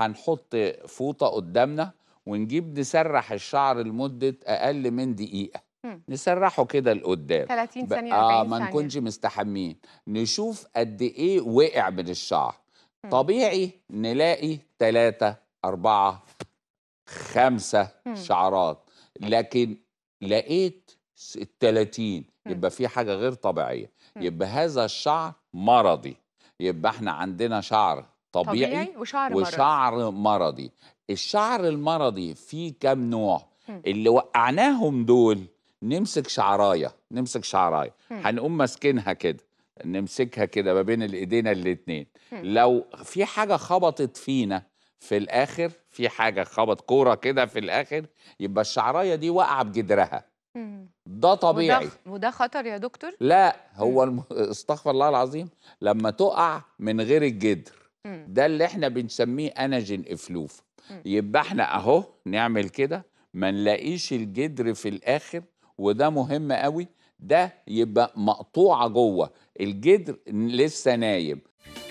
هنحط فوطه قدامنا ونجيب نسرح الشعر لمده اقل من دقيقه مم. نسرحه كده لقدام 30 ثانيه اه ما نكونش مستحمين نشوف قد ايه وقع من الشعر مم. طبيعي نلاقي 3 4 5 شعرات لكن لقيت ال 30 يبقى في حاجه غير طبيعيه يبقى هذا الشعر مرضي يبقى احنا عندنا شعر طبيعي, طبيعي وشعر, وشعر مرضي. مرضي الشعر المرضي فيه كام نوع م. اللي وقعناهم دول نمسك شعرايه نمسك شعرايه هنقوم ماسكينها كده نمسكها كده ما بين الايدينا الاتنين لو في حاجه خبطت فينا في الاخر في حاجه خبط كوره كده في الاخر يبقى الشعرايه دي واقعه بجدرها ده طبيعي وده, وده خطر يا دكتور لا هو الم... استغفر الله العظيم لما تقع من غير الجدر ده اللي احنا بنسميه اناجين افلوف يبقى احنا اهو نعمل كده ما نلاقيش الجدر في الاخر وده مهم قوي ده يبقى مقطوعه جوه الجدر لسه نايم